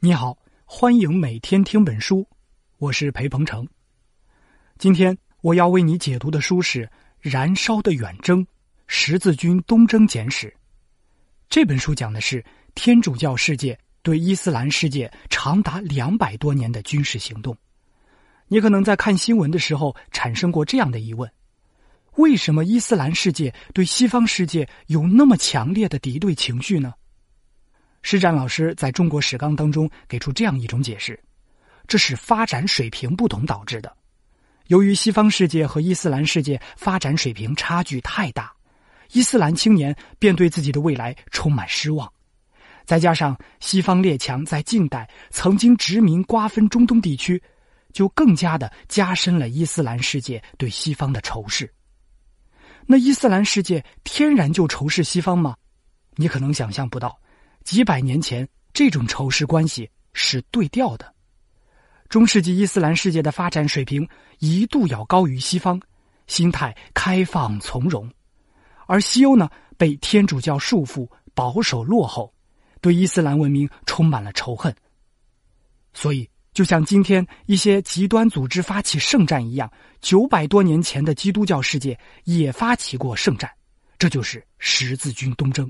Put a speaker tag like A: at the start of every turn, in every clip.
A: 你好，欢迎每天听本书，我是裴鹏程。今天我要为你解读的书是《燃烧的远征：十字军东征简史》。这本书讲的是天主教世界对伊斯兰世界长达两百多年的军事行动。你可能在看新闻的时候产生过这样的疑问：为什么伊斯兰世界对西方世界有那么强烈的敌对情绪呢？施展老师在中国史纲当中给出这样一种解释：这是发展水平不同导致的。由于西方世界和伊斯兰世界发展水平差距太大，伊斯兰青年便对自己的未来充满失望。再加上西方列强在近代曾经殖民瓜分中东地区，就更加的加深了伊斯兰世界对西方的仇视。那伊斯兰世界天然就仇视西方吗？你可能想象不到。几百年前，这种仇视关系是对调的。中世纪伊斯兰世界的发展水平一度要高于西方，心态开放从容；而西欧呢，被天主教束缚，保守落后，对伊斯兰文明充满了仇恨。所以，就像今天一些极端组织发起圣战一样，九百多年前的基督教世界也发起过圣战，这就是十字军东征。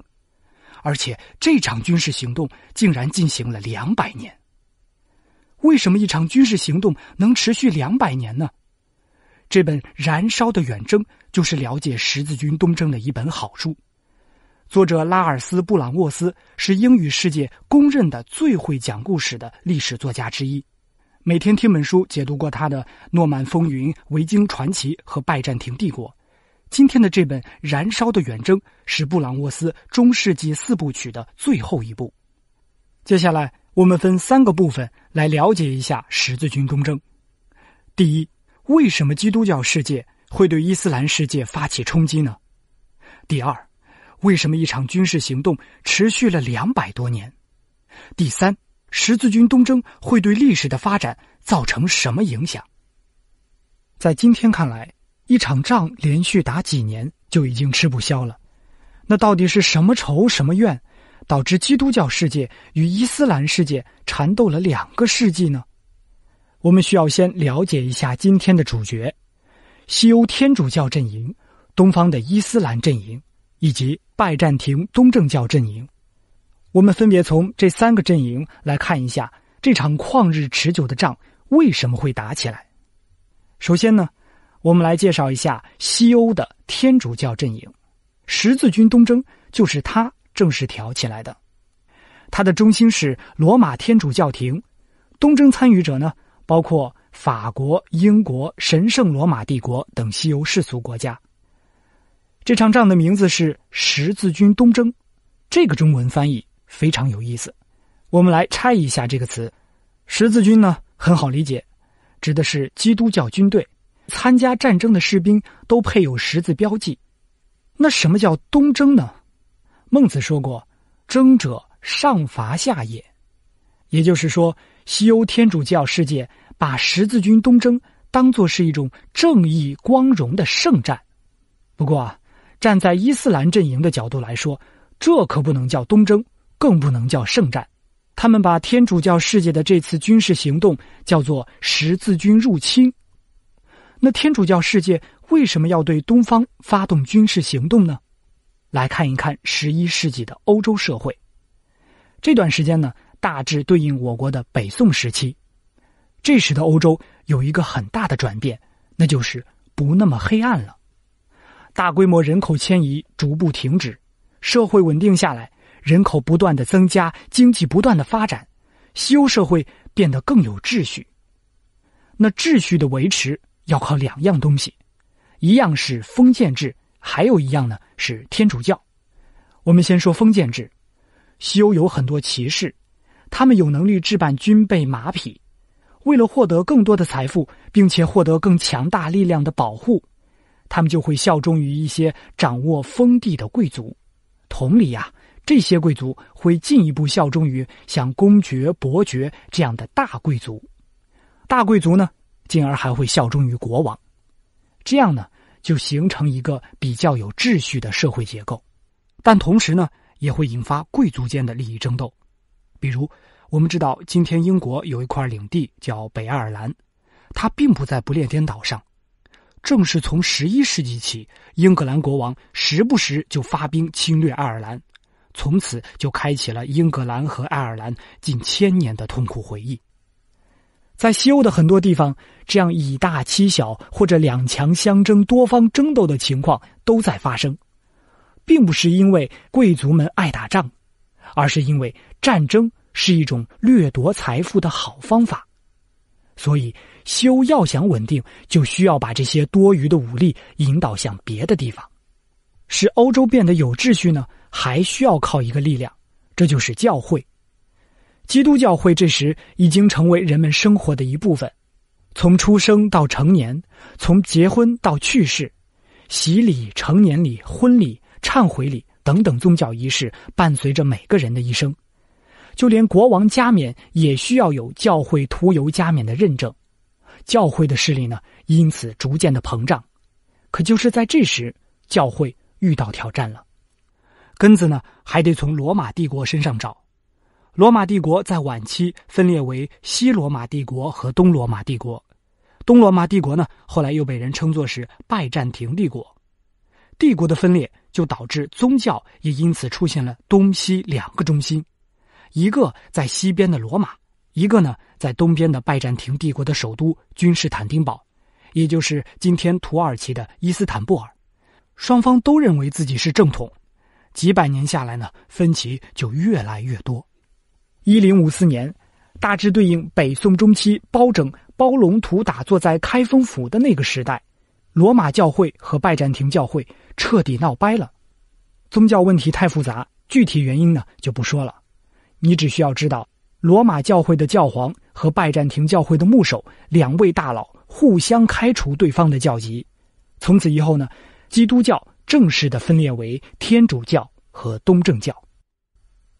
A: 而且这场军事行动竟然进行了两百年。为什么一场军事行动能持续两百年呢？这本《燃烧的远征》就是了解十字军东征的一本好书。作者拉尔斯·布朗沃斯是英语世界公认的最会讲故事的历史作家之一。每天听本书解读过他的《诺曼风云》《维京传奇》和《拜占庭帝国》。今天的这本《燃烧的远征》是布朗沃斯中世纪四部曲的最后一部。接下来，我们分三个部分来了解一下十字军东征：第一，为什么基督教世界会对伊斯兰世界发起冲击呢？第二，为什么一场军事行动持续了两百多年？第三，十字军东征会对历史的发展造成什么影响？在今天看来。一场仗连续打几年就已经吃不消了，那到底是什么仇什么怨，导致基督教世界与伊斯兰世界缠斗了两个世纪呢？我们需要先了解一下今天的主角：西欧天主教阵营、东方的伊斯兰阵营以及拜占庭东正教阵营。我们分别从这三个阵营来看一下这场旷日持久的仗为什么会打起来。首先呢。我们来介绍一下西欧的天主教阵营，十字军东征就是他正式挑起来的。他的中心是罗马天主教廷，东征参与者呢包括法国、英国、神圣罗马帝国等西欧世俗国家。这场仗的名字是十字军东征，这个中文翻译非常有意思。我们来拆一下这个词，“十字军”呢很好理解，指的是基督教军队。参加战争的士兵都配有十字标记，那什么叫东征呢？孟子说过：“征者，上伐下也。”也就是说，西欧天主教世界把十字军东征当做是一种正义、光荣的圣战。不过啊，站在伊斯兰阵营的角度来说，这可不能叫东征，更不能叫圣战。他们把天主教世界的这次军事行动叫做十字军入侵。那天主教世界为什么要对东方发动军事行动呢？来看一看十一世纪的欧洲社会。这段时间呢，大致对应我国的北宋时期。这时的欧洲有一个很大的转变，那就是不那么黑暗了。大规模人口迁移逐步停止，社会稳定下来，人口不断的增加，经济不断的发展，西欧社会变得更有秩序。那秩序的维持。要靠两样东西，一样是封建制，还有一样呢是天主教。我们先说封建制，西欧有很多骑士，他们有能力置办军备、马匹，为了获得更多的财富，并且获得更强大力量的保护，他们就会效忠于一些掌握封地的贵族。同理呀，这些贵族会进一步效忠于像公爵、伯爵这样的大贵族。大贵族呢？进而还会效忠于国王，这样呢就形成一个比较有秩序的社会结构，但同时呢也会引发贵族间的利益争斗。比如，我们知道今天英国有一块领地叫北爱尔兰，它并不在不列颠岛上。正是从十一世纪起，英格兰国王时不时就发兵侵略爱尔兰，从此就开启了英格兰和爱尔兰近千年的痛苦回忆。在西欧的很多地方，这样以大欺小或者两强相争、多方争斗的情况都在发生，并不是因为贵族们爱打仗，而是因为战争是一种掠夺财富的好方法。所以，西欧要想稳定，就需要把这些多余的武力引导向别的地方，使欧洲变得有秩序呢？还需要靠一个力量，这就是教会。基督教会这时已经成为人们生活的一部分，从出生到成年，从结婚到去世，洗礼、成年礼、婚礼、忏悔礼等等宗教仪式伴随着每个人的一生，就连国王加冕也需要有教会涂油加冕的认证。教会的势力呢，因此逐渐的膨胀。可就是在这时，教会遇到挑战了，根子呢，还得从罗马帝国身上找。罗马帝国在晚期分裂为西罗马帝国和东罗马帝国，东罗马帝国呢后来又被人称作是拜占庭帝国。帝国的分裂就导致宗教也因此出现了东西两个中心，一个在西边的罗马，一个呢在东边的拜占庭帝国的首都君士坦丁堡，也就是今天土耳其的伊斯坦布尔。双方都认为自己是正统，几百年下来呢分歧就越来越多。一零五四年，大致对应北宋中期，包拯、包龙图打坐在开封府的那个时代，罗马教会和拜占庭教会彻底闹掰了。宗教问题太复杂，具体原因呢就不说了。你只需要知道，罗马教会的教皇和拜占庭教会的牧首两位大佬互相开除对方的教籍，从此以后呢，基督教正式的分裂为天主教和东正教。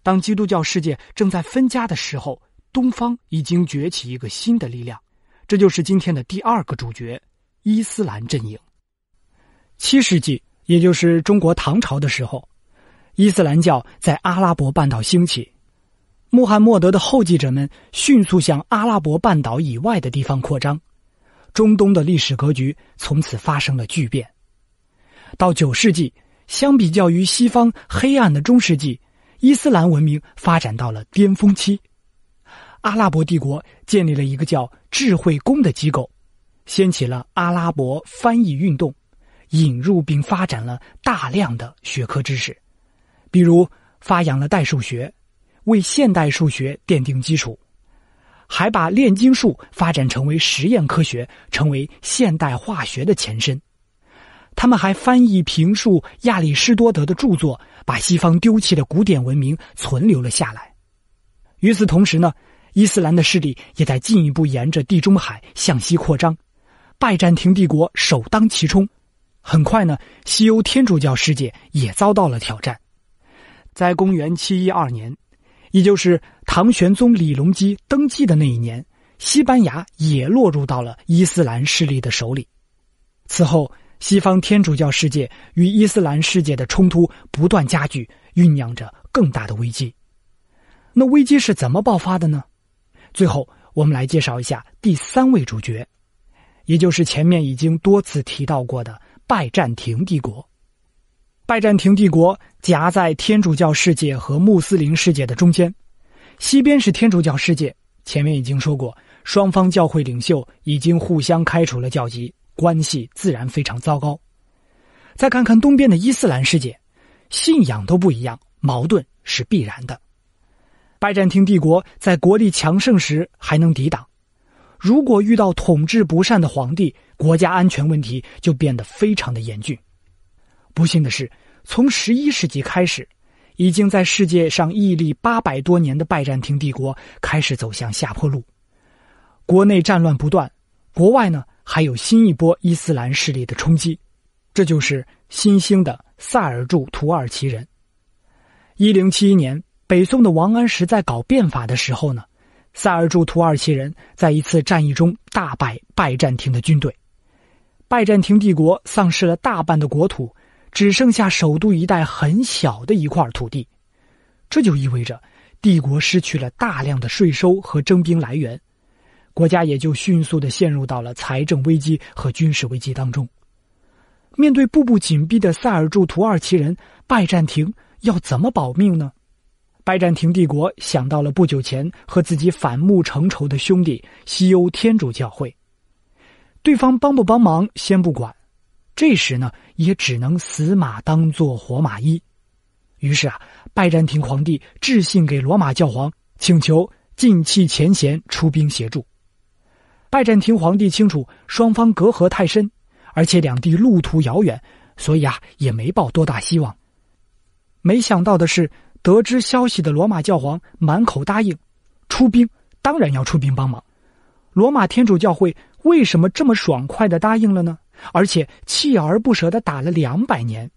A: 当基督教世界正在分家的时候，东方已经崛起一个新的力量，这就是今天的第二个主角——伊斯兰阵营。七世纪，也就是中国唐朝的时候，伊斯兰教在阿拉伯半岛兴起，穆罕默德的后继者们迅速向阿拉伯半岛以外的地方扩张，中东的历史格局从此发生了巨变。到九世纪，相比较于西方黑暗的中世纪。伊斯兰文明发展到了巅峰期，阿拉伯帝国建立了一个叫“智慧宫”的机构，掀起了阿拉伯翻译运动，引入并发展了大量的学科知识，比如发扬了代数学，为现代数学奠定基础，还把炼金术发展成为实验科学，成为现代化学的前身。他们还翻译评述亚里士多德的著作。把西方丢弃的古典文明存留了下来。与此同时呢，伊斯兰的势力也在进一步沿着地中海向西扩张，拜占庭帝国首当其冲。很快呢，西欧天主教世界也遭到了挑战。在公元七一二年，也就是唐玄宗李隆基登基的那一年，西班牙也落入到了伊斯兰势力的手里。此后。西方天主教世界与伊斯兰世界的冲突不断加剧，酝酿着更大的危机。那危机是怎么爆发的呢？最后，我们来介绍一下第三位主角，也就是前面已经多次提到过的拜占庭帝国。拜占庭帝国夹在天主教世界和穆斯林世界的中间，西边是天主教世界，前面已经说过，双方教会领袖已经互相开除了教籍。关系自然非常糟糕。再看看东边的伊斯兰世界，信仰都不一样，矛盾是必然的。拜占庭帝国在国力强盛时还能抵挡，如果遇到统治不善的皇帝，国家安全问题就变得非常的严峻。不幸的是，从十一世纪开始，已经在世界上屹立八百多年的拜占庭帝国开始走向下坡路，国内战乱不断，国外呢？还有新一波伊斯兰势力的冲击，这就是新兴的塞尔柱土耳其人。一零七一年，北宋的王安石在搞变法的时候呢，塞尔柱土耳其人在一次战役中大败拜占庭的军队，拜占庭帝国丧失了大半的国土，只剩下首都一带很小的一块土地，这就意味着帝国失去了大量的税收和征兵来源。国家也就迅速的陷入到了财政危机和军事危机当中。面对步步紧逼的塞尔柱土耳其人，拜占庭要怎么保命呢？拜占庭帝国想到了不久前和自己反目成仇的兄弟西欧天主教会，对方帮不帮忙先不管，这时呢也只能死马当做活马医。于是啊，拜占庭皇帝致信给罗马教皇，请求尽弃前嫌，出兵协助。拜占庭皇帝清楚双方隔阂太深，而且两地路途遥远，所以啊也没抱多大希望。没想到的是，得知消息的罗马教皇满口答应，出兵当然要出兵帮忙。罗马天主教会为什么这么爽快的答应了呢？而且锲而不舍的打了两百年。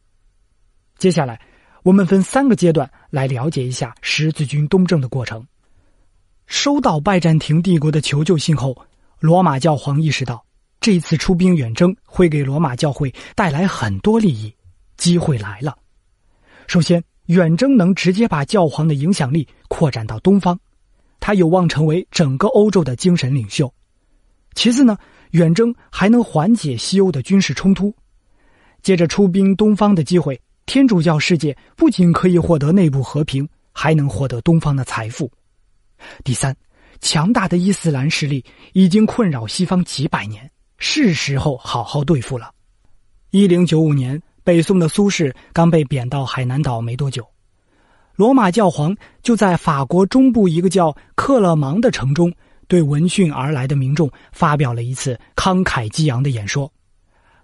A: 接下来，我们分三个阶段来了解一下十字军东征的过程。收到拜占庭帝国的求救信后。罗马教皇意识到，这次出兵远征会给罗马教会带来很多利益，机会来了。首先，远征能直接把教皇的影响力扩展到东方，他有望成为整个欧洲的精神领袖。其次呢，远征还能缓解西欧的军事冲突。借着出兵东方的机会，天主教世界不仅可以获得内部和平，还能获得东方的财富。第三。强大的伊斯兰势力已经困扰西方几百年，是时候好好对付了。一零九五年，北宋的苏轼刚被贬到海南岛没多久，罗马教皇就在法国中部一个叫克勒芒的城中，对闻讯而来的民众发表了一次慷慨激昂的演说。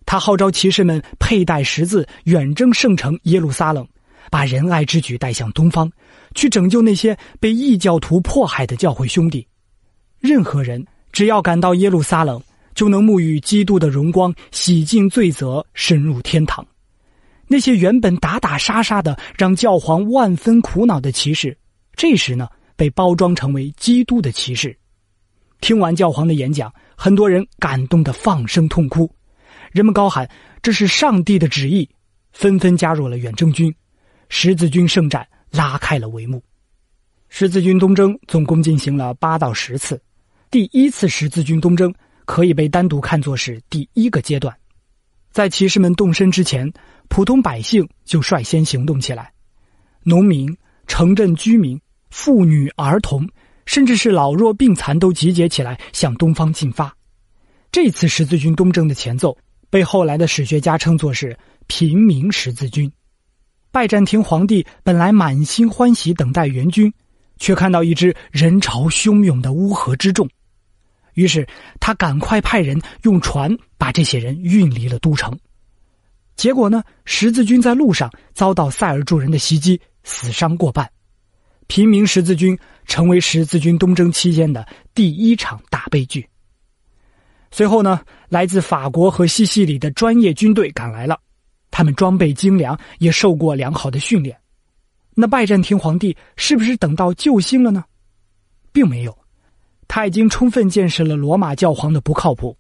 A: 他号召骑士们佩戴十字，远征圣城耶路撒冷，把仁爱之举带向东方。去拯救那些被异教徒迫害的教会兄弟。任何人只要赶到耶路撒冷，就能沐浴基督的荣光，洗净罪责，深入天堂。那些原本打打杀杀的，让教皇万分苦恼的骑士，这时呢，被包装成为基督的骑士。听完教皇的演讲，很多人感动的放声痛哭，人们高喊：“这是上帝的旨意！”纷纷加入了远征军，十字军圣战。拉开了帷幕。十字军东征总共进行了八到十次，第一次十字军东征可以被单独看作是第一个阶段。在骑士们动身之前，普通百姓就率先行动起来，农民、城镇居民、妇女、儿童，甚至是老弱病残都集结起来向东方进发。这次十字军东征的前奏，被后来的史学家称作是“平民十字军”。拜占庭皇帝本来满心欢喜等待援军，却看到一支人潮汹涌的乌合之众，于是他赶快派人用船把这些人运离了都城。结果呢，十字军在路上遭到塞尔柱人的袭击，死伤过半，平民十字军成为十字军东征期间的第一场大悲剧。随后呢，来自法国和西西里的专业军队赶来了。他们装备精良，也受过良好的训练。那拜占庭皇帝是不是等到救星了呢？并没有，他已经充分见识了罗马教皇的不靠谱。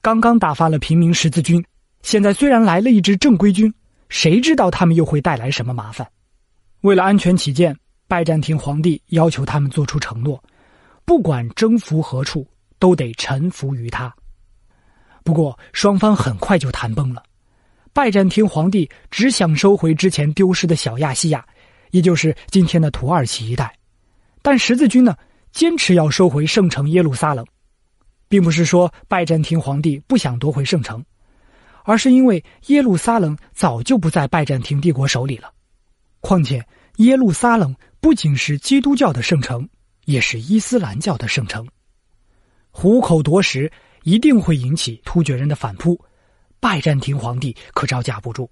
A: 刚刚打发了平民十字军，现在虽然来了一支正规军，谁知道他们又会带来什么麻烦？为了安全起见，拜占庭皇帝要求他们做出承诺：不管征服何处，都得臣服于他。不过，双方很快就谈崩了。拜占庭皇帝只想收回之前丢失的小亚细亚，也就是今天的土耳其一带，但十字军呢，坚持要收回圣城耶路撒冷，并不是说拜占庭皇帝不想夺回圣城，而是因为耶路撒冷早就不在拜占庭帝国手里了。况且，耶路撒冷不仅是基督教的圣城，也是伊斯兰教的圣城，虎口夺食一定会引起突厥人的反扑。拜占庭皇帝可招架不住，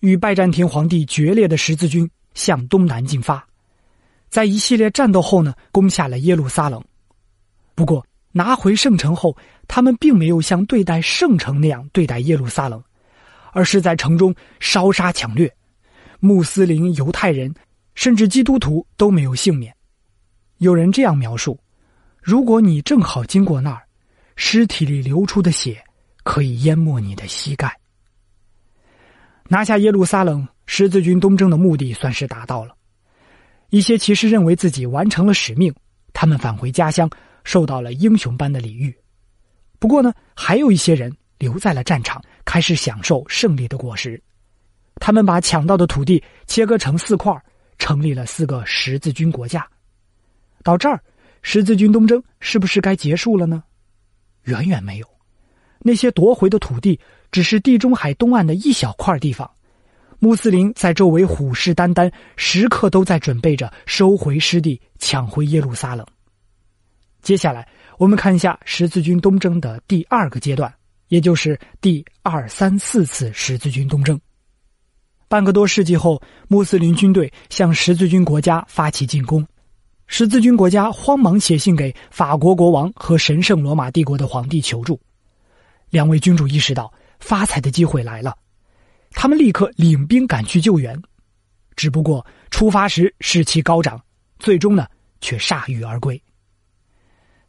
A: 与拜占庭皇帝决裂的十字军向东南进发，在一系列战斗后呢，攻下了耶路撒冷。不过拿回圣城后，他们并没有像对待圣城那样对待耶路撒冷，而是在城中烧杀抢掠，穆斯林、犹太人，甚至基督徒都没有幸免。有人这样描述：如果你正好经过那儿，尸体里流出的血。可以淹没你的膝盖。拿下耶路撒冷，十字军东征的目的算是达到了。一些骑士认为自己完成了使命，他们返回家乡，受到了英雄般的礼遇。不过呢，还有一些人留在了战场，开始享受胜利的果实。他们把抢到的土地切割成四块，成立了四个十字军国家。到这儿，十字军东征是不是该结束了呢？远远没有。那些夺回的土地只是地中海东岸的一小块地方，穆斯林在周围虎视眈眈，时刻都在准备着收回失地、抢回耶路撒冷。接下来，我们看一下十字军东征的第二个阶段，也就是第二、三四次十字军东征。半个多世纪后，穆斯林军队向十字军国家发起进攻，十字军国家慌忙写信给法国国王和神圣罗马帝国的皇帝求助。两位君主意识到发财的机会来了，他们立刻领兵赶去救援，只不过出发时士气高涨，最终呢却铩羽而归。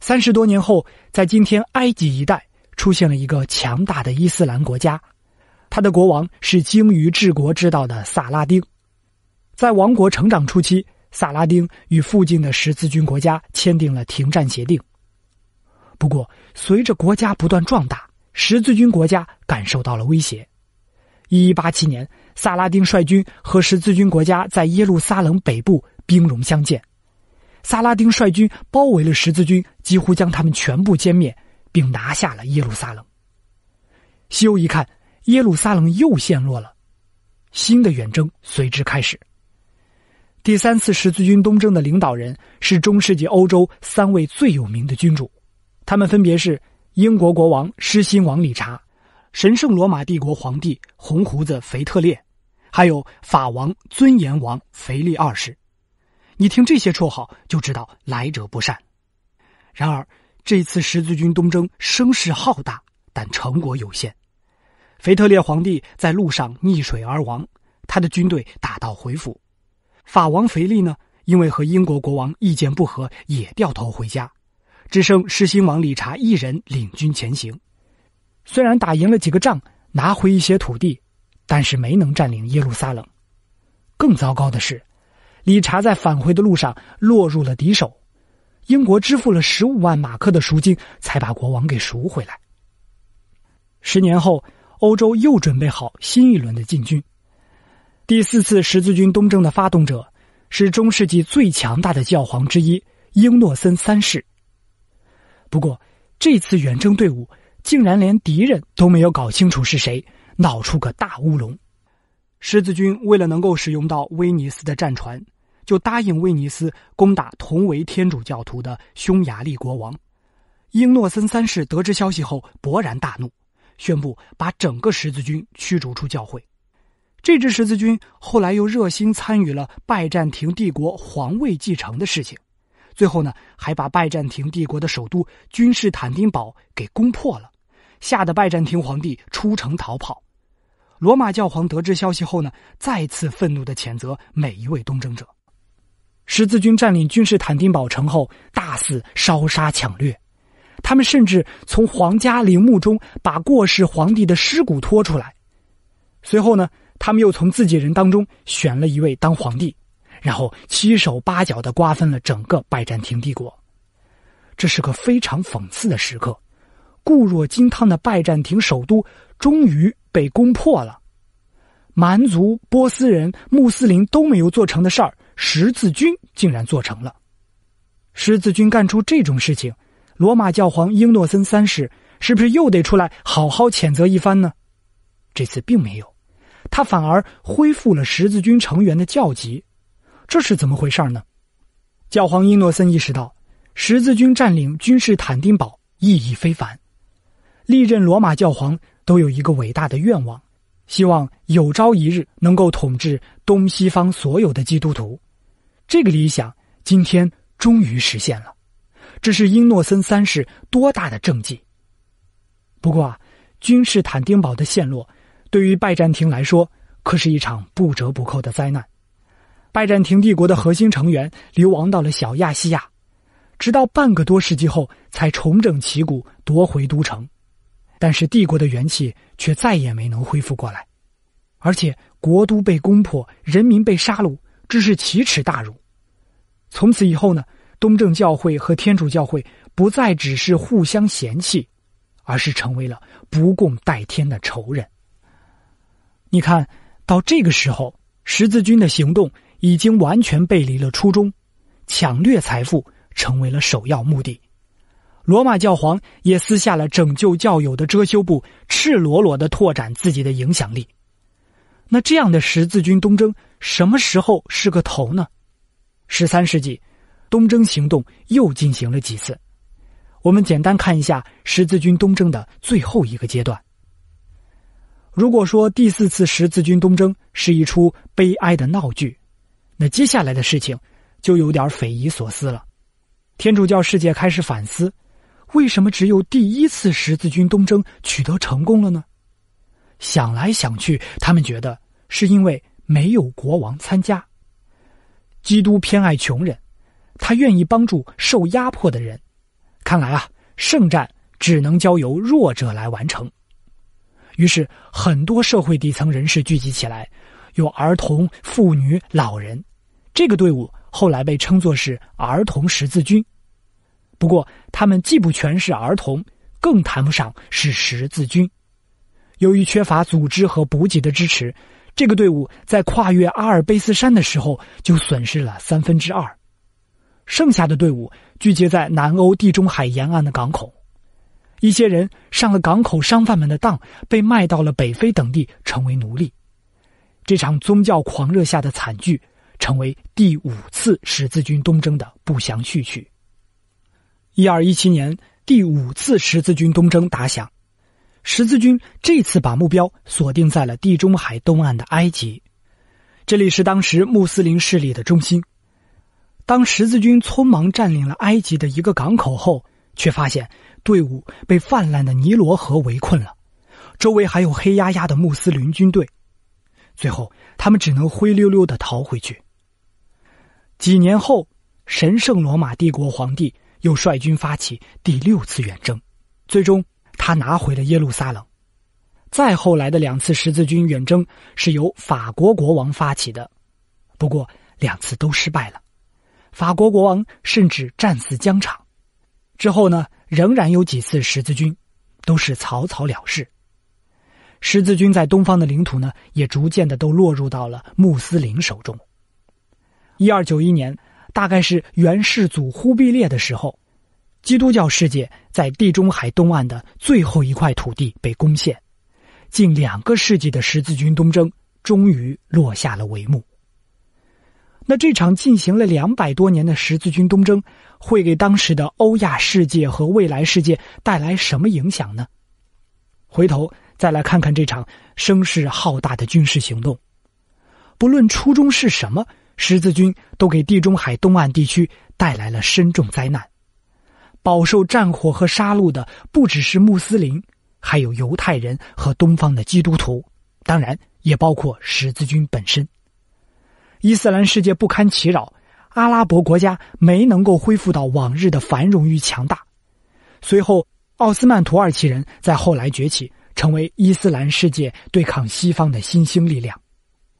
A: 三十多年后，在今天埃及一带出现了一个强大的伊斯兰国家，他的国王是精于治国之道的萨拉丁。在王国成长初期，萨拉丁与附近的十字军国家签订了停战协定。不过，随着国家不断壮大。十字军国家感受到了威胁。一八七年，萨拉丁率军和十字军国家在耶路撒冷北部兵戎相见。萨拉丁率军包围了十字军，几乎将他们全部歼灭，并拿下了耶路撒冷。西欧一看，耶路撒冷又陷落了，新的远征随之开始。第三次十字军东征的领导人是中世纪欧洲三位最有名的君主，他们分别是。英国国王狮心王理查，神圣罗马帝国皇帝红胡子腓特烈，还有法王尊严王腓力二世，你听这些绰号就知道来者不善。然而，这次十字军东征声势浩大，但成果有限。腓特烈皇帝在路上溺水而亡，他的军队打道回府。法王腓力呢，因为和英国国王意见不合，也掉头回家。只剩狮心王理查一人领军前行，虽然打赢了几个仗，拿回一些土地，但是没能占领耶路撒冷。更糟糕的是，理查在返回的路上落入了敌手，英国支付了十五万马克的赎金，才把国王给赎回来。十年后，欧洲又准备好新一轮的进军。第四次十字军东征的发动者是中世纪最强大的教皇之一英诺森三世。不过，这次远征队伍竟然连敌人都没有搞清楚是谁，闹出个大乌龙。十字军为了能够使用到威尼斯的战船，就答应威尼斯攻打同为天主教徒的匈牙利国王英诺森三世。得知消息后，勃然大怒，宣布把整个十字军驱逐出教会。这支十字军后来又热心参与了拜占庭帝国皇位继承的事情。最后呢，还把拜占庭帝国的首都君士坦丁堡给攻破了，吓得拜占庭皇帝出城逃跑。罗马教皇得知消息后呢，再次愤怒的谴责每一位东征者。十字军占领君士坦丁堡城后，大肆烧杀抢掠，他们甚至从皇家陵墓中把过世皇帝的尸骨拖出来。随后呢，他们又从自己人当中选了一位当皇帝。然后七手八脚的瓜分了整个拜占庭帝国，这是个非常讽刺的时刻。固若金汤的拜占庭首都终于被攻破了，蛮族、波斯人、穆斯林都没有做成的事儿，十字军竟然做成了。十字军干出这种事情，罗马教皇英诺森三世是不是又得出来好好谴责一番呢？这次并没有，他反而恢复了十字军成员的教籍。这是怎么回事呢？教皇英诺森意识到，十字军占领君士坦丁堡意义非凡。历任罗马教皇都有一个伟大的愿望，希望有朝一日能够统治东西方所有的基督徒。这个理想今天终于实现了，这是英诺森三世多大的政绩！不过啊，君士坦丁堡的陷落对于拜占庭来说，可是一场不折不扣的灾难。拜占庭帝国的核心成员流亡到了小亚细亚，直到半个多世纪后才重整旗鼓夺回都城，但是帝国的元气却再也没能恢复过来，而且国都被攻破，人民被杀戮，这是奇耻大辱。从此以后呢，东正教会和天主教会不再只是互相嫌弃，而是成为了不共戴天的仇人。你看到这个时候，十字军的行动。已经完全背离了初衷，抢掠财富成为了首要目的。罗马教皇也撕下了拯救教友的遮羞布，赤裸裸的拓展自己的影响力。那这样的十字军东征什么时候是个头呢？十三世纪，东征行动又进行了几次。我们简单看一下十字军东征的最后一个阶段。如果说第四次十字军东征是一出悲哀的闹剧，那接下来的事情，就有点匪夷所思了。天主教世界开始反思：为什么只有第一次十字军东征取得成功了呢？想来想去，他们觉得是因为没有国王参加。基督偏爱穷人，他愿意帮助受压迫的人。看来啊，圣战只能交由弱者来完成。于是，很多社会底层人士聚集起来。有儿童、妇女、老人，这个队伍后来被称作是儿童十字军。不过，他们既不全是儿童，更谈不上是十字军。由于缺乏组织和补给的支持，这个队伍在跨越阿尔卑斯山的时候就损失了三分之二。剩下的队伍聚集在南欧地中海沿岸的港口，一些人上了港口商贩们的当，被卖到了北非等地成为奴隶。这场宗教狂热下的惨剧，成为第五次十字军东征的不祥序曲。一二一七年，第五次十字军东征打响，十字军这次把目标锁定在了地中海东岸的埃及，这里是当时穆斯林势力的中心。当十字军匆忙占领了埃及的一个港口后，却发现队伍被泛滥的尼罗河围困了，周围还有黑压压的穆斯林军队。最后，他们只能灰溜溜的逃回去。几年后，神圣罗马帝国皇帝又率军发起第六次远征，最终他拿回了耶路撒冷。再后来的两次十字军远征是由法国国王发起的，不过两次都失败了，法国国王甚至战死疆场。之后呢，仍然有几次十字军，都是草草了事。十字军在东方的领土呢，也逐渐的都落入到了穆斯林手中。一二九一年，大概是元世祖忽必烈的时候，基督教世界在地中海东岸的最后一块土地被攻陷，近两个世纪的十字军东征终于落下了帷幕。那这场进行了两百多年的十字军东征，会给当时的欧亚世界和未来世界带来什么影响呢？回头。再来看看这场声势浩大的军事行动，不论初衷是什么，十字军都给地中海东岸地区带来了深重灾难。饱受战火和杀戮的不只是穆斯林，还有犹太人和东方的基督徒，当然也包括十字军本身。伊斯兰世界不堪其扰，阿拉伯国家没能够恢复到往日的繁荣与强大。随后，奥斯曼土耳其人在后来崛起。成为伊斯兰世界对抗西方的新兴力量，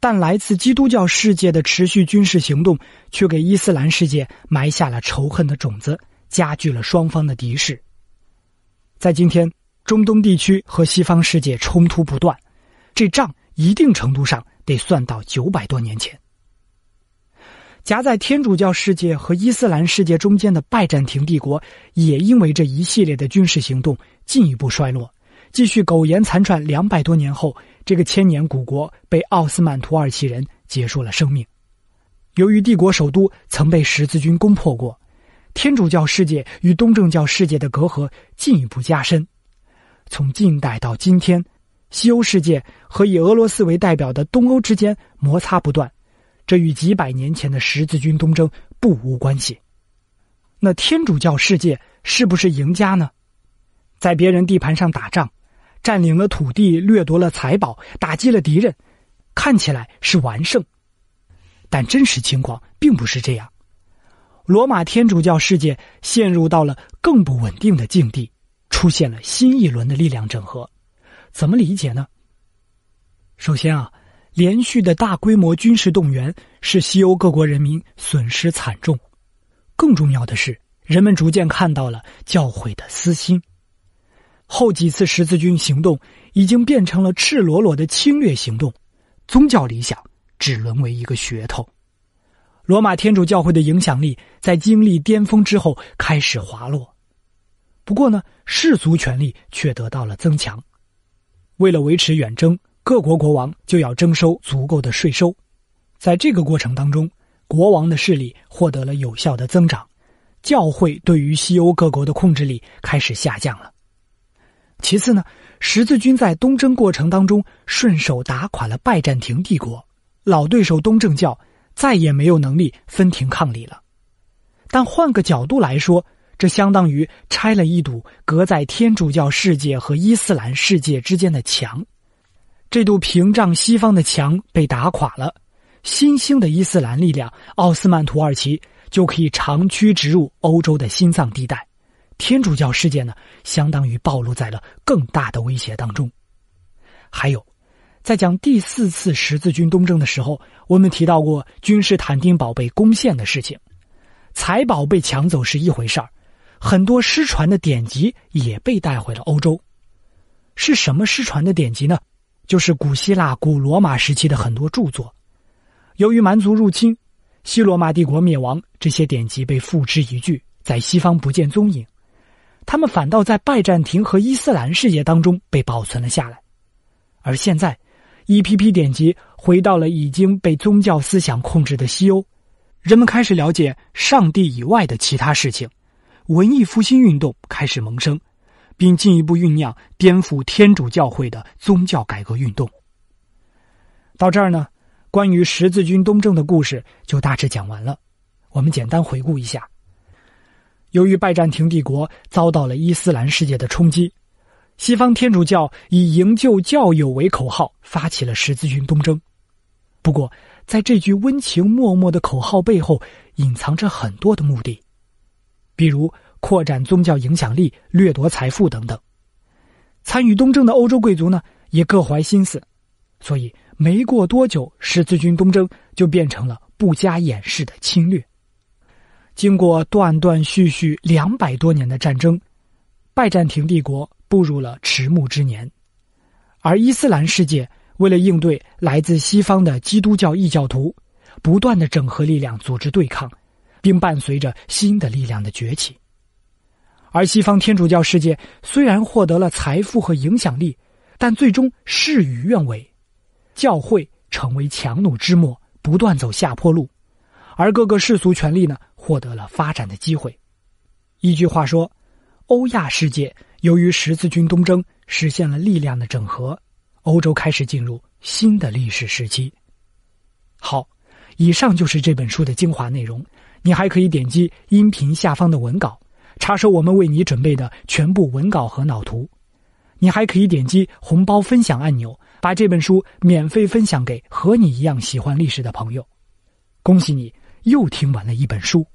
A: 但来自基督教世界的持续军事行动却给伊斯兰世界埋下了仇恨的种子，加剧了双方的敌视。在今天，中东地区和西方世界冲突不断，这仗一定程度上得算到九百多年前。夹在天主教世界和伊斯兰世界中间的拜占庭帝国，也因为这一系列的军事行动进一步衰落。继续苟延残喘两百多年后，这个千年古国被奥斯曼土耳其人结束了生命。由于帝国首都曾被十字军攻破过，天主教世界与东正教世界的隔阂进一步加深。从近代到今天，西欧世界和以俄罗斯为代表的东欧之间摩擦不断，这与几百年前的十字军东征不无关系。那天主教世界是不是赢家呢？在别人地盘上打仗。占领了土地，掠夺了财宝，打击了敌人，看起来是完胜，但真实情况并不是这样。罗马天主教世界陷入到了更不稳定的境地，出现了新一轮的力量整合。怎么理解呢？首先啊，连续的大规模军事动员使西欧各国人民损失惨重，更重要的是，人们逐渐看到了教会的私心。后几次十字军行动已经变成了赤裸裸的侵略行动，宗教理想只沦为一个噱头。罗马天主教会的影响力在经历巅峰之后开始滑落，不过呢，世俗权力却得到了增强。为了维持远征，各国国王就要征收足够的税收，在这个过程当中，国王的势力获得了有效的增长，教会对于西欧各国的控制力开始下降了。其次呢，十字军在东征过程当中顺手打垮了拜占庭帝国老对手东正教，再也没有能力分庭抗礼了。但换个角度来说，这相当于拆了一堵隔在天主教世界和伊斯兰世界之间的墙。这堵屏障西方的墙被打垮了，新兴的伊斯兰力量奥斯曼土耳其就可以长驱直入欧洲的心脏地带。天主教世界呢，相当于暴露在了更大的威胁当中。还有，在讲第四次十字军东征的时候，我们提到过君士坦丁堡被攻陷的事情，财宝被抢走是一回事儿，很多失传的典籍也被带回了欧洲。是什么失传的典籍呢？就是古希腊、古罗马时期的很多著作，由于蛮族入侵，西罗马帝国灭亡，这些典籍被付之一炬，在西方不见踪影。他们反倒在拜占庭和伊斯兰世界当中被保存了下来，而现在，一批批典籍回到了已经被宗教思想控制的西欧，人们开始了解上帝以外的其他事情，文艺复兴运动开始萌生，并进一步酝酿颠覆天主教会的宗教改革运动。到这儿呢，关于十字军东征的故事就大致讲完了，我们简单回顾一下。由于拜占庭帝国遭到了伊斯兰世界的冲击，西方天主教以营救教友为口号发起了十字军东征。不过，在这句温情脉脉的口号背后，隐藏着很多的目的，比如扩展宗教影响力、掠夺财富等等。参与东征的欧洲贵族呢，也各怀心思，所以没过多久，十字军东征就变成了不加掩饰的侵略。经过断断续续两百多年的战争，拜占庭帝国步入了迟暮之年，而伊斯兰世界为了应对来自西方的基督教异教徒，不断的整合力量组织对抗，并伴随着新的力量的崛起。而西方天主教世界虽然获得了财富和影响力，但最终事与愿违，教会成为强弩之末，不断走下坡路，而各个世俗权力呢？获得了发展的机会。一句话说，欧亚世界由于十字军东征实现了力量的整合，欧洲开始进入新的历史时期。好，以上就是这本书的精华内容。你还可以点击音频下方的文稿，查收我们为你准备的全部文稿和脑图。你还可以点击红包分享按钮，把这本书免费分享给和你一样喜欢历史的朋友。恭喜你！又听完了一本书。